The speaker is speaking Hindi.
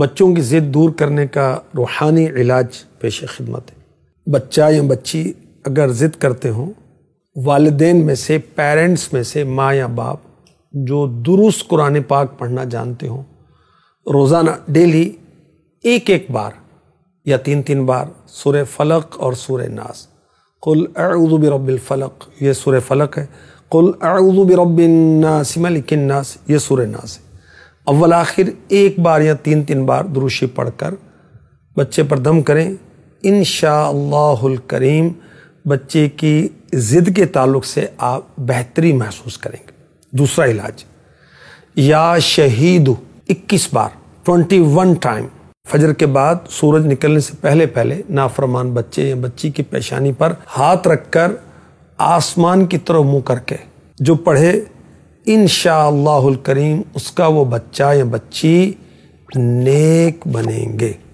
बच्चों की ज़िद दूर करने का रूहानी इलाज पेश खिदमत है बच्चा या बच्ची अगर ज़िद करते हों वालदेन में से पेरेंट्स में से माँ या बाप जो दुरुस्त कुरान पाक पढ़ना जानते हों रोज़ाना डेली एक एक बार या तीन तीन बार सुर फलक और सुर नास कुल अरुब फलक ये सुर फलक है कुल अरुब रबिन किन्नास ये सुर नास है अव्वल आखिर एक बार या तीन तीन बार दुरुशी पढ़कर बच्चे पर दम करें इन करीम बच्चे की ज़िद के ताल्लुक से आप बेहतरी महसूस करेंगे दूसरा इलाज या शहीद इक्कीस बार ट्वेंटी वन टाइम फजर के बाद सूरज निकलने से पहले पहले नाफरमान बच्चे या बच्ची की पेशानी पर हाथ रखकर आसमान की तरफ मुंह करके जो पढ़े इन करीम उसका वो बच्चा या बच्ची नेक बनेंगे